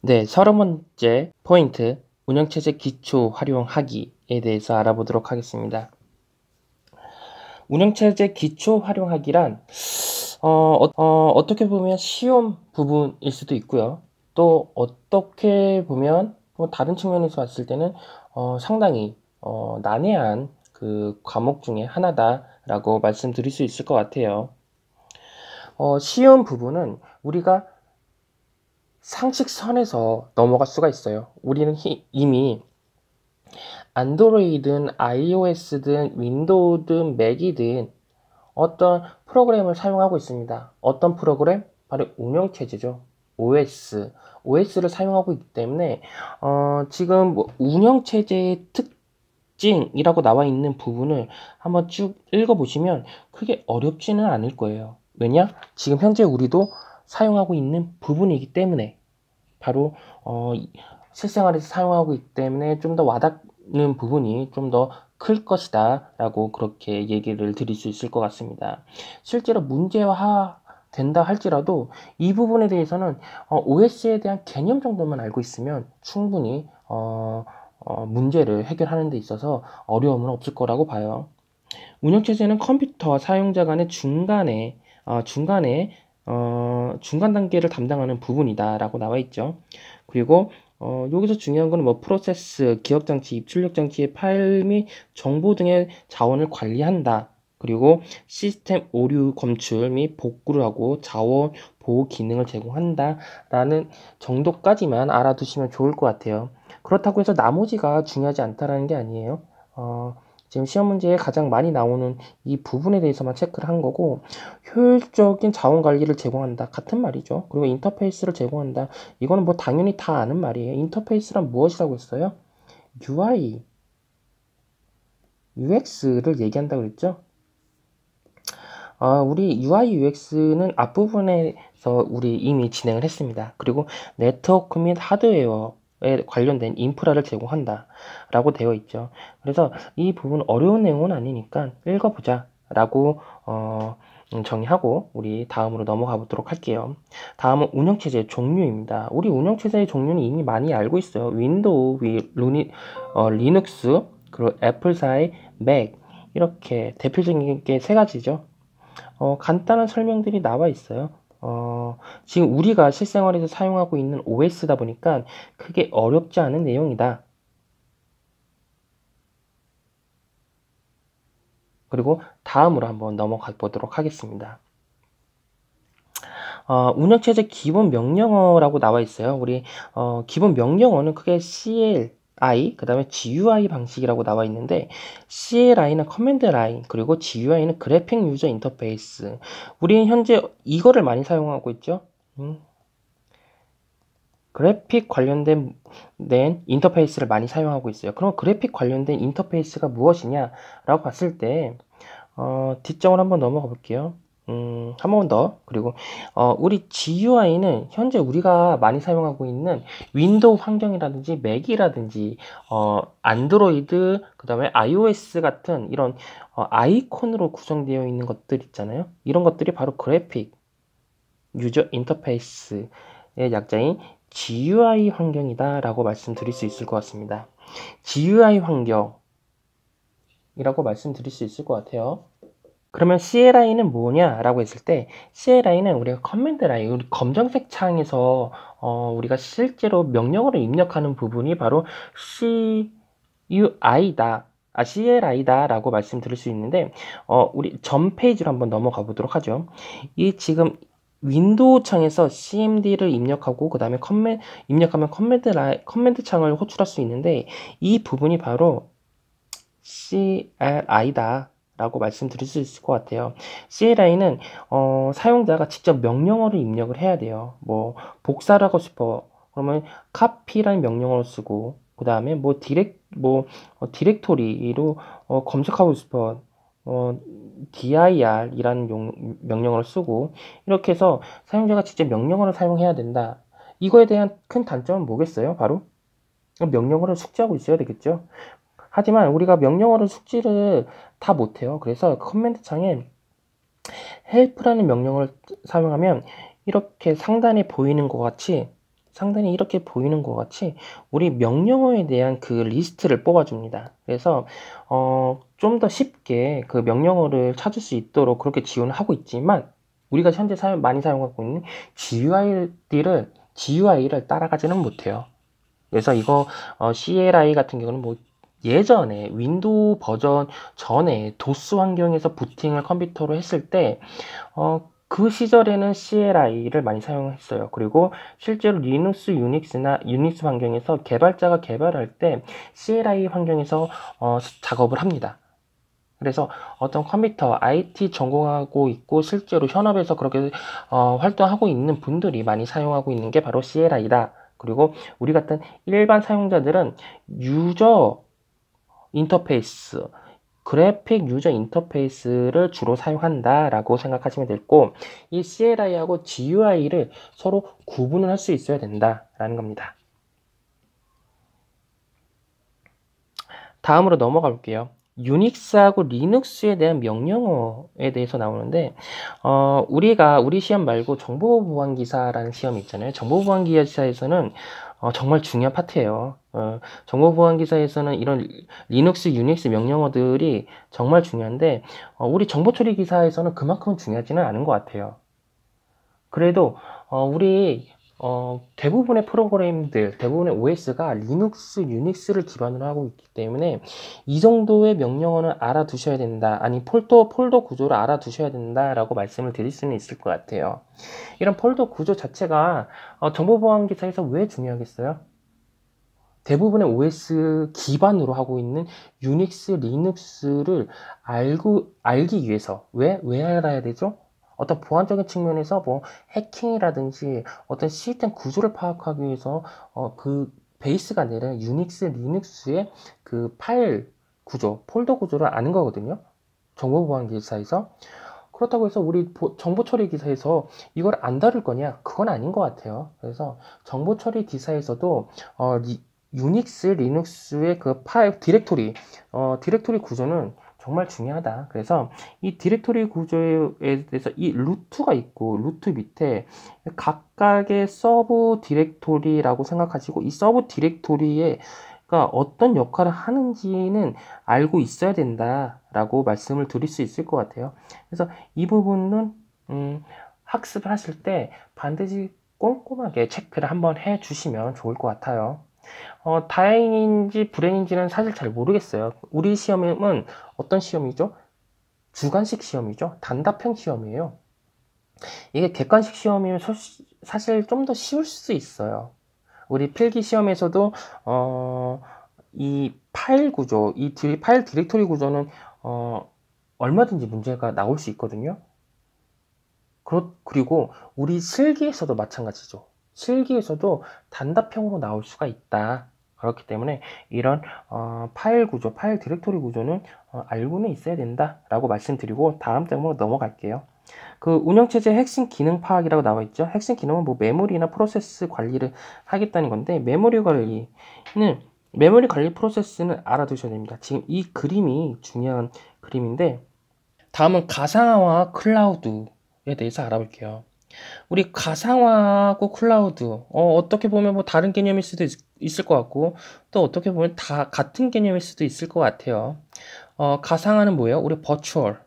네, 서른 번째 포인트 운영체제 기초 활용하기에 대해서 알아보도록 하겠습니다. 운영체제 기초 활용하기란 어, 어, 어, 어떻게 보면 시험 부분일 수도 있고요. 또 어떻게 보면 뭐 다른 측면에서 봤을 때는 어, 상당히 어, 난해한 그 과목 중에 하나다라고 말씀드릴 수 있을 것 같아요. 어, 시험 부분은 우리가 상식선에서 넘어갈 수가 있어요. 우리는 히, 이미 안드로이든 iOS든 윈도우든 맥이든 어떤 프로그램을 사용하고 있습니다. 어떤 프로그램? 바로 운영체제죠. OS. OS를 사용하고 있기 때문에 어, 지금 뭐 운영체제의 특징이라고 나와 있는 부분을 한번 쭉 읽어보시면 크게 어렵지는 않을 거예요. 왜냐? 지금 현재 우리도 사용하고 있는 부분이기 때문에 바로 어, 실생활에서 사용하고 있기 때문에 좀 더 와닿는 부분이 좀 더 클 것이다 라고 그렇게 얘기를 드릴 수 있을 것 같습니다. 실제로 문제화 된다 할지라도 이 부분에 대해서는 어, OS에 대한 개념 정도만 알고 있으면 충분히 어, 어, 문제를 해결하는 데 있어서 어려움은 없을 거라고 봐요. 운영체제는 컴퓨터 사용자 간의 중간에 어, 중간에 어, 중간 단계를 담당하는 부분이다라고 나와 있죠. 그리고 어, 여기서 중요한 거는 뭐 프로세스, 기억장치, 입출력장치의 파일 및 정보 등의 자원을 관리한다. 그리고 시스템 오류 검출 및 복구를 하고 자원 보호 기능을 제공한다라는 정도까지만 알아두시면 좋을 것 같아요. 그렇다고 해서 나머지가 중요하지 않다라는 게 아니에요. 어, 지금 시험 문제에 가장 많이 나오는 이 부분에 대해서만 체크를 한 거고 효율적인 자원 관리를 제공한다 같은 말이죠. 그리고 인터페이스를 제공한다 이거는 뭐 당연히 다 아는 말이에요. 인터페이스란 무엇이라고 했어요? UI, UX를 얘기한다 그랬죠. 아, 우리 UI UX는 앞부분에서 우리 이미 진행을 했습니다. 그리고 네트워크 및 하드웨어 에 관련된 인프라를 제공한다 라고 되어 있죠 그래서 이 부분 어려운 내용은 아니니까 읽어보자 라고 어, 음, 정리하고 우리 다음으로 넘어가 보도록 할게요. 다음은 운영체제 종류입니다. 우리 운영체제의 종류는 이미 많이 알고 있어요. 윈도우, 위, 루니, 어, 리눅스, 그리고 애플사의 맥 이렇게 대표적인 게 세 가지죠. 어, 간단한 설명들이 나와 있어요. 어, 지금 우리가 실생활에서 사용하고 있는 OS다 보니까 크게 어렵지 않은 내용이다. 그리고 다음으로 한번 넘어가 보도록 하겠습니다. 어, 운영체제 기본 명령어라고 나와 있어요. 우리 어, 기본 명령어는 크게 CL, i 그 다음에 GUI 방식이라고 나와 있는데 CLI는 커맨드 라인 그리고 GUI는 그래픽 유저 인터페이스 우리는 현재 이거를 많이 사용하고 있죠 그래픽 음. 관련된 인터페이스를 많이 사용하고 있어요 그럼 그래픽 관련된 인터페이스가 무엇이냐 라고 봤을 때 어, 뒷정을 한번 넘어가 볼게요 음, 한 번 더. 그리고, 어, 우리 GUI는 현재 우리가 많이 사용하고 있는 윈도우 환경이라든지 맥이라든지, 어, 안드로이드, 그 다음에 iOS 같은 이런 어, 아이콘으로 구성되어 있는 것들 있잖아요. 이런 것들이 바로 그래픽, 유저 인터페이스의 약자인 GUI 환경이다라고 말씀드릴 수 있을 것 같습니다. GUI 환경이라고 말씀드릴 수 있을 것 같아요. 그러면 C의 라인은 뭐냐라고 했을 때 C의 라인은 우리가 커맨드 라인, 우리 검정색 창에서 어, 우리가 실제로 명령으로 입력하는 부분이 바로 CUI다. 아, CLI다라고 말씀드릴 수 있는데 어, 우리 전 페이지로 한번 넘어가 보도록 하죠. 이 지금 윈도우 창에서 CMD를 입력하고 그 다음에 컴맨 입력하면 커맨드 라이, 커맨드 창을 호출할 수 있는데 이 부분이 바로 CLI다. 라고 말씀드릴 수 있을 것 같아요. CLI는 어, 사용자가 직접 명령어를 입력을 해야 돼요. 뭐 복사를 하고 싶어 그러면 copy라는 명령어를 쓰고 그 다음에 뭐 디렉 뭐 어, 디렉토리로 어, 검색하고 싶어 어, dir이라는 용, 명령어를 쓰고 이렇게 해서 사용자가 직접 명령어를 사용해야 된다. 이거에 대한 큰 단점은 뭐겠어요? 바로 명령어를 숙지하고 있어야 되겠죠. 하지만 우리가 명령어를 숙지를 다 못해요. 그래서 커맨드 창에 help라는 명령어를 사용하면 이렇게 상단에 보이는 것 같이 상단에 이렇게 보이는 것 같이 우리 명령어에 대한 그 리스트를 뽑아줍니다. 그래서 어, 좀 더 쉽게 그 명령어를 찾을 수 있도록 그렇게 지원을 하고 있지만 우리가 현재 사용, 많이 사용하고 있는 GUI를 GUI를 따라가지는 못해요. 그래서 이거 어, CLI 같은 경우는 뭐 예전에 윈도우 버전 전에 도스 환경에서 부팅을 컴퓨터로 했을 때, 어, 그 시절에는 CLI를 많이 사용했어요. 그리고 실제로 리눅스, 유닉스나 유닉스 환경에서 개발자가 개발할 때 CLI 환경에서 어, 작업을 합니다. 그래서 어떤 컴퓨터 IT 전공하고 있고 실제로 현업에서 그렇게 어, 활동하고 있는 분들이 많이 사용하고 있는 게 바로 CLI다. 그리고 우리 같은 일반 사용자들은 유저 인터페이스, 그래픽 유저 인터페이스를 주로 사용한다라고 생각하시면 되고 이 CLI하고 GUI를 서로 구분을 할 수 있어야 된다라는 겁니다. 다음으로 넘어가 볼게요. 유닉스하고 리눅스에 대한 명령어에 대해서 나오는데 어, 우리가 우리 시험 말고 정보보안기사라는 시험이 있잖아요. 정보보안기사에서는 어, 정말 중요한 파트예요. 어, 정보 보안 기사에서는 이런 리눅스, 유닉스 명령어들이 정말 중요한데 어, 우리 정보 처리 기사에서는 그만큼은 중요하지는 않은 것 같아요. 그래도 어, 우리 어, 대부분의 프로그램들, 대부분의 OS가 리눅스, 유닉스를 기반으로 하고 있기 때문에 이 정도의 명령어는 알아두셔야 된다. 아니, 폴더, 폴더 구조를 알아두셔야 된다라고 말씀을 드릴 수는 있을 것 같아요. 이런 폴더 구조 자체가 어, 정보보안기사에서 왜 중요하겠어요? 대부분의 OS 기반으로 하고 있는 유닉스, 리눅스를 알고, 알기 위해서. 왜? 왜 알아야 되죠? 어떤 보안적인 측면에서 뭐 해킹이라든지 어떤 시스템 구조를 파악하기 위해서 어, 그 베이스가 내는 유닉스, 리눅스의 그 파일 구조, 폴더 구조를 아는 거거든요. 정보보안 기사에서. 그렇다고 해서 우리 정보 처리 기사에서 이걸 안 다룰 거냐? 그건 아닌 것 같아요. 그래서 정보 처리 기사에서도 어, 리, 유닉스, 리눅스의 그 파일 디렉토리, 어, 디렉토리 구조는 정말 중요하다. 그래서 이 디렉토리 구조에 대해서 이 루트가 있고 루트 밑에 각각의 서브 디렉토리라고 생각하시고 이 서브 디렉토리에 가 어떤 역할을 하는지는 알고 있어야 된다라고 말씀을 드릴 수 있을 것 같아요. 그래서 이 부분은 음, 학습을 하실 때 반드시 꼼꼼하게 체크를 한번 해 주시면 좋을 것 같아요. 어, 다행인지 불행인지는 사실 잘 모르겠어요. 우리 시험은 어떤 시험이죠? 주관식 시험이죠. 단답형 시험이에요. 이게 객관식 시험이면 사실 좀 더 쉬울 수 있어요. 우리 필기 시험에서도 어, 이 파일 구조, 이디 파일 디렉토리 구조는 어, 얼마든지 문제가 나올 수 있거든요. 그리고 우리 실기에서도 마찬가지죠. 실기에서도 단답형으로 나올 수가 있다. 그렇기 때문에 이런 어, 파일 구조, 파일 디렉토리 구조는 어, 알고는 있어야 된다라고 말씀드리고 다음 장으로 넘어갈게요. 그 운영체제 핵심 기능 파악이라고 나와 있죠. 핵심 기능은 뭐 메모리나 프로세스 관리를 하겠다는 건데 메모리 관리는 메모리 관리 프로세스는 알아두셔야 됩니다. 지금 이 그림이 중요한 그림인데 다음은 가상화와 클라우드에 대해서 알아볼게요. 우리 가상화하고 클라우드 어, 떻게 보면 뭐 다른 개념일 수도 있, 을것 같고 또 어떻게 보면 다 같은 개념일 수도 있을 것 같아요. 어, 가상화는 뭐예요? 우리 버추얼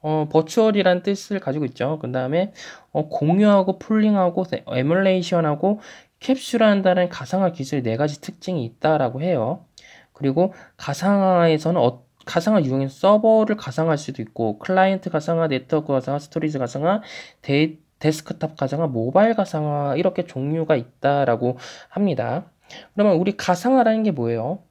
어, 버추얼이란 뜻을 가지고 있죠. 그 다음에 어, 공유하고 풀링하고 에뮬레이션하고 캡슐한다는 가상화 기술의 네 가지 특징이 있다라고 해요. 그리고 가상화에서는 어, 가상화 유형인 서버를 가상화할 수도 있고 클라이언트 가상화, 네트워크 가상화, 스토리지 가상화, 데이 터 데스크탑 가상화, 모바일 가상화 이렇게 종류가 있다라고 합니다. 그러면 우리 가상화라는 게 뭐예요?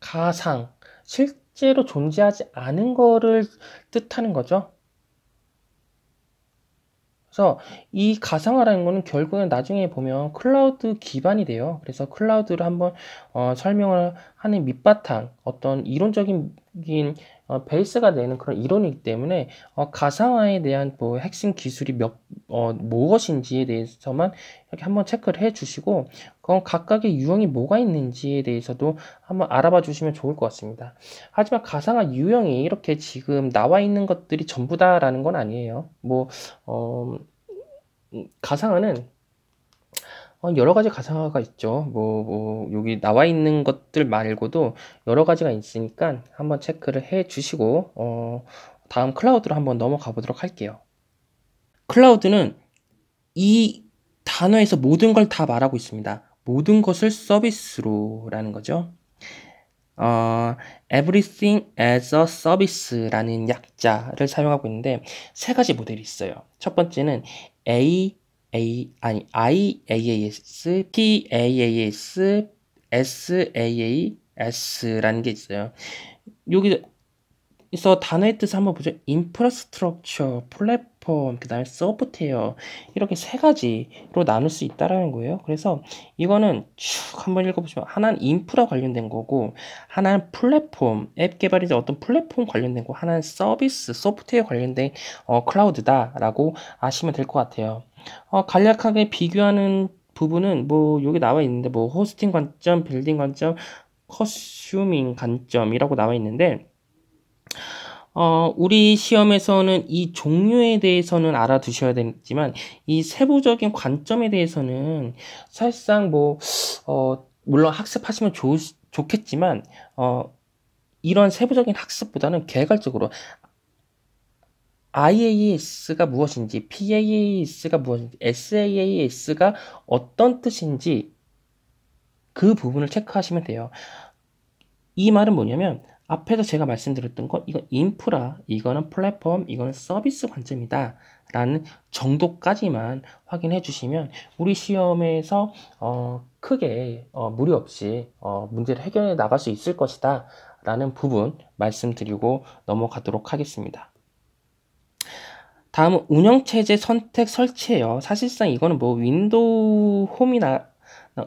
가상, 실제로 존재하지 않은 거를 뜻하는 거죠. 그래서 이 가상화라는 거는 결국엔 나중에 보면 클라우드 기반이 돼요. 그래서 클라우드를 한번 어, 설명을 하는 밑바탕, 어떤 이론적인 어, 베이스가 되는 그런 이론이기 때문에 어, 가상화에 대한 뭐 핵심 기술이 몇, 어, 무엇인지에 대해서만 이렇게 한번 체크를 해 주시고 그건 각각의 유형이 뭐가 있는지에 대해서도 한번 알아봐 주시면 좋을 것 같습니다. 하지만 가상화 유형이 이렇게 지금 나와 있는 것들이 전부다라는 건 아니에요. 뭐 어, 음, 가상화는 어, 여러 가지 가사가 있죠. 뭐, 뭐, 여기 나와 있는 것들 말고도 여러 가지가 있으니까 한번 체크를 해 주시고, 어, 다음 클라우드로 한번 넘어가 보도록 할게요. 클라우드는 이 단어에서 모든 걸 다 말하고 있습니다. 모든 것을 서비스로 라는 거죠. 어, everything as a service라는 약자를 사용하고 있는데 세 가지 모델이 있어요. 첫 번째는 A, A 아니 IAAS, PAAS, SAAS라는 게 있어요. 여기서 단어의 뜻을 한번 보죠. 인프라스트럭처, 플랫폼, 그 다음에 소프트웨어 이렇게 세 가지로 나눌 수 있다라는 거예요. 그래서 이거는 쭉 한번 읽어보시면 하나는 인프라 관련된 거고 하나는 플랫폼, 앱 개발이나 어떤 플랫폼 관련된 거 하나는 서비스, 소프트웨어 관련된 어, 클라우드다라고 아시면 될 것 같아요. 어, 간략하게 비교하는 부분은 뭐 여기 나와 있는데 뭐 호스팅 관점, 빌딩 관점, 커슈밍 관점이라고 나와 있는데 어, 우리 시험에서는 이 종류에 대해서는 알아두셔야 되지만 이 세부적인 관점에 대해서는 사실상 뭐 어, 물론 학습하시면 좋, 좋겠지만 어, 이런 세부적인 학습보다는 개괄적으로 IAS가 무엇인지, PAS가 무엇인지, SAAS가 어떤 뜻인지 그 부분을 체크하시면 돼요. 이 말은 뭐냐면 앞에서 제가 말씀드렸던 거 이건 인프라, 이거는 플랫폼, 이거는 서비스 관점이다 라는 정도까지만 확인해 주시면 우리 시험에서 어, 크게 어, 무리 없이 어, 문제를 해결해 나갈 수 있을 것이다 라는 부분 말씀드리고 넘어가도록 하겠습니다. 다음은 운영체제 선택 설치예요. 사실상 이거는 뭐 윈도우 홈이나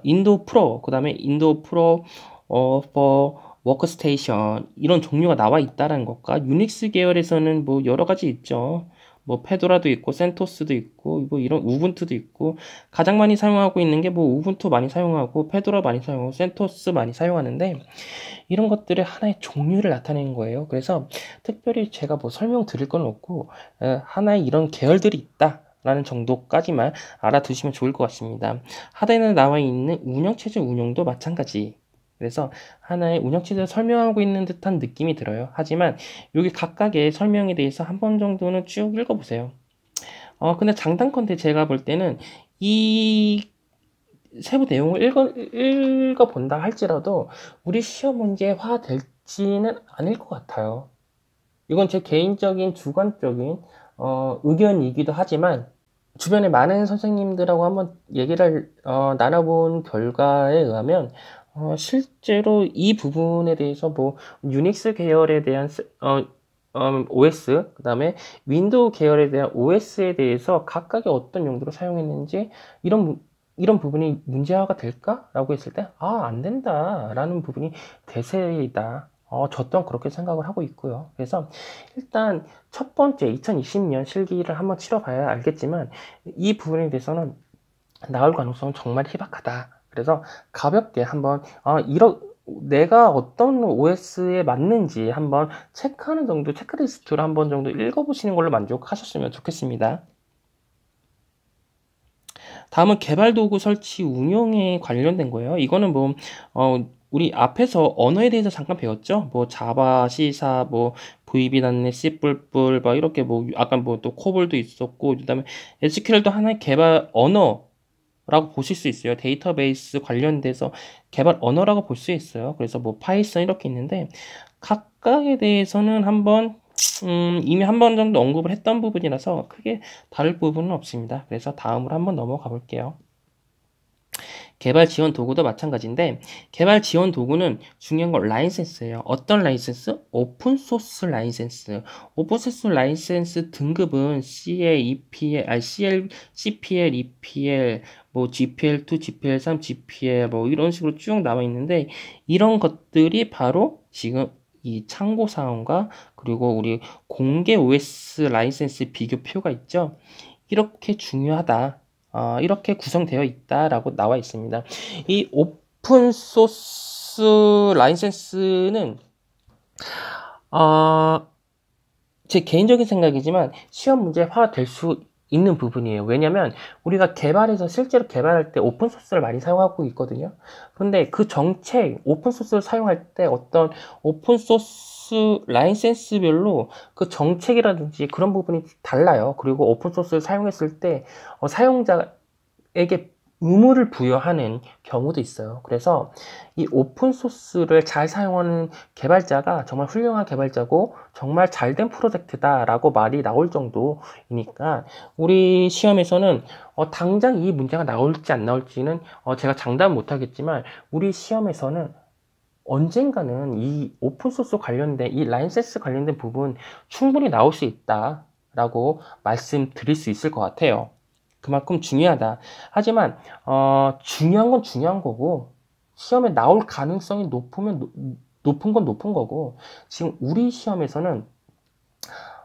윈도우 어, 프로, 그 다음에 윈도우 프로 어, 퍼 워크스테이션 이런 종류가 나와 있다는 것과 유닉스 계열에서는 뭐 여러 가지 있죠. 뭐 페도라도 있고 센토스도 있고 뭐 이런 우분투도 있고 가장 많이 사용하고 있는 게 뭐 우분투 많이 사용하고 페도라 많이 사용하고 센토스 많이 사용하는데 이런 것들의 하나의 종류를 나타내는 거예요. 그래서 특별히 제가 뭐 설명 드릴 건 없고 하나의 이런 계열들이 있다. 라는 정도까지만 알아두시면 좋을 것 같습니다. 하단에 나와 있는 운영체제 운영도 마찬가지 그래서 하나의 운영체제를 설명하고 있는 듯한 느낌이 들어요. 하지만 여기 각각의 설명에 대해서 한 번 정도는 쭉 읽어보세요. 어, 근데 장단컨대 제가 볼 때는 이 세부 내용을 읽어, 읽어본다 할지라도 우리 시험 문제화 될지는 않을 것 같아요. 이건 제 개인적인 주관적인 어, 의견이기도 하지만 주변에 많은 선생님들하고 한번 얘기를 어, 나눠본 결과에 의하면 어, 실제로 이 부분에 대해서 뭐 유닉스 계열에 대한 어, 음, 어, OS, 그 다음에 윈도우 계열에 대한 OS에 대해서 각각의 어떤 용도로 사용했는지 이런 이런 부분이 문제화가 될까라고 했을 때 아 안 된다라는 부분이 대세이다. 어, 저도 그렇게 생각을 하고 있고요. 그래서 일단 첫 번째 2020년 실기를 한번 치러봐야 알겠지만 이 부분에 대해서는 나올 가능성은 정말 희박하다. 그래서 가볍게 한번 아, 이런 내가 어떤 OS에 맞는지 한번 체크하는 정도 체크리스트를 한번 정도 읽어보시는 걸로 만족하셨으면 좋겠습니다. 다음은 개발 도구 설치 운영에 관련된 거예요. 이거는 뭐 어, 우리 앞에서 언어에 대해서 잠깐 배웠죠. 뭐 자바, C사, 뭐 VB단네, C++, 막 뭐 이렇게 뭐 아까 뭐 또 코볼도 있었고 그다음에 SQL도 하나의 개발 언어 라고 보실 수 있어요. 데이터베이스 관련돼서 개발 언어라고 볼 수 있어요. 그래서 뭐 파이썬 이렇게 있는데 각각에 대해서는 한번 음, 이미 한 번 정도 언급을 했던 부분이라서 크게 다를 부분은 없습니다. 그래서 다음으로 한번 넘어가 볼게요. 개발 지원 도구도 마찬가지인데 개발 지원 도구는 중요한 건 라이센스예요. 어떤 라이센스? 오픈 소스 라이센스. 오픈 소스 라이센스 등급은 CA, EPL, 아니, CL, CPL, EPL 뭐 GPL2, GPL3, GPL 뭐 이런 식으로 쭉 나와 있는데 이런 것들이 바로 지금 이 참고 사항과 그리고 우리 공개 OS 라이센스 비교표가 있죠. 이렇게 중요하다. 어, 이렇게 구성되어 있다라고 나와 있습니다. 이 오픈 소스 라이센스는 어, 제 개인적인 생각이지만 시험 문제화 될수 있는 부분이에요. 왜냐면 우리가 개발해서 실제로 개발할 때 오픈 소스를 많이 사용하고 있거든요. 그런데 그 정책 오픈 소스를 사용할 때 어떤 오픈 소스 라이센스별로 그 정책이라든지 그런 부분이 달라요. 그리고 오픈 소스를 사용했을 때 어, 사용자에게 의무를 부여하는 경우도 있어요. 그래서 이 오픈 소스를 잘 사용하는 개발자가 정말 훌륭한 개발자고 정말 잘 된 프로젝트다라고 말이 나올 정도이니까 우리 시험에서는 어, 당장 이 문제가 나올지 안 나올지는 어, 제가 장담 못하겠지만 우리 시험에서는 언젠가는 이 오픈 소스 관련된 이 라인센스 관련된 부분 충분히 나올 수 있다라고 말씀드릴 수 있을 것 같아요. 그만큼 중요하다. 하지만 어, 중요한 건 중요한 거고 시험에 나올 가능성이 높으면 노, 높은 건 높은 거고 지금 우리 시험에서는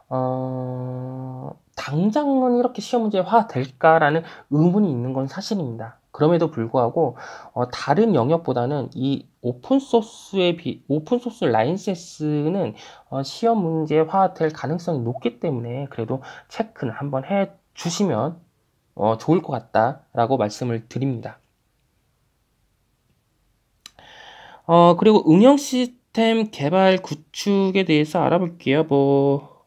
어, 당장은 이렇게 시험 문제화 될까라는 의문이 있는 건 사실입니다. 그럼에도 불구하고 어, 다른 영역보다는 이 오픈 소스에비 오픈 소스 라인세스는 어, 시험 문제화 될 가능성이 높기 때문에 그래도 체크는 한번 해 주시면 어, 좋을 것 같다라고 말씀을 드립니다. 어, 그리고 응용 시스템 개발 구축에 대해서 알아볼게요. 뭐,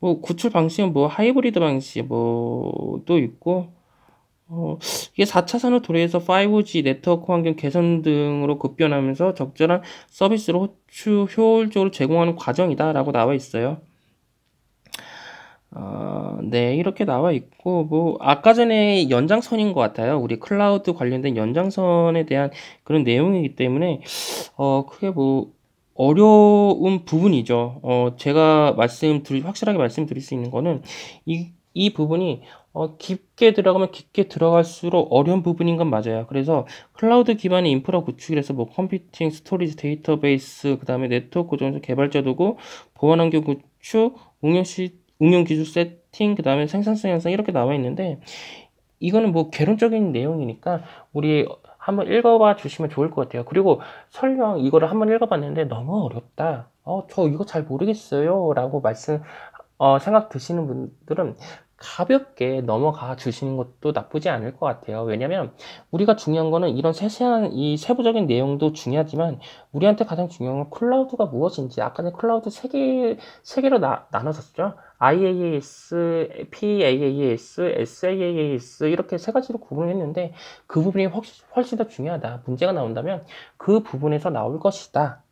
뭐, 구출 방식은 뭐, 하이브리드 방식, 뭐, 또 있고, 어, 이게 4차 산업 도래에서 5G 네트워크 환경 개선 등으로 급변하면서 적절한 서비스를 호출 효율적으로 제공하는 과정이다라고 나와 있어요. 어, 네, 이렇게 나와 있고, 뭐, 아까 전에 연장선인 것 같아요. 우리 클라우드 관련된 연장선에 대한 그런 내용이기 때문에, 어, 크게 뭐, 어려운 부분이죠. 어, 제가 말씀드릴 확실하게 말씀드릴 수 있는 거는, 이, 이 부분이, 어, 깊게 들어가면 깊게 들어갈수록 어려운 부분인 건 맞아요. 그래서 클라우드 기반의 인프라 구축이라서 뭐 컴퓨팅, 스토리지, 데이터베이스, 그 다음에 네트워크 중에 개발자도고, 보안 환경 구축, 응용 시 응용 기술 세팅, 그 다음에 생산성 향상 이렇게 나와 있는데 이거는 뭐 개론적인 내용이니까 우리 한번 읽어봐 주시면 좋을 것 같아요. 그리고 설명 이거를 한번 읽어봤는데 너무 어렵다. 어, 저 이거 잘 모르겠어요. 라고 말씀, 어, 생각 드시는 분들은 가볍게 넘어가 주시는 것도 나쁘지 않을 것 같아요. 왜냐면 우리가 중요한 거는 이런 세세한 이 세부적인 내용도 중요하지만 우리한테 가장 중요한 건 클라우드가 무엇인지 아까 는 클라우드 세 개, 세 개로 나눠졌죠. IaaS, PaaS, SaaS 이렇게 세 가지로 구분을 했는데 그 부분이 훨씬, 더 중요하다. 문제가 나온다면 그 부분에서 나올 것이다.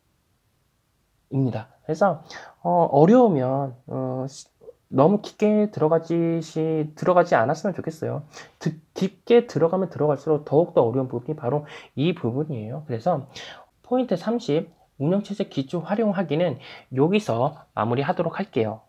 입니다. 그래서 어, 려우면 어, 너무 깊게 들어가지 들어가지 않았으면 좋겠어요. 드, 깊게 들어가면 들어갈수록 더욱더 어려운 부분이 바로 이 부분이에요. 그래서 포인트 30 운영체제 기초 활용하기는 여기서 마무리하도록 할게요.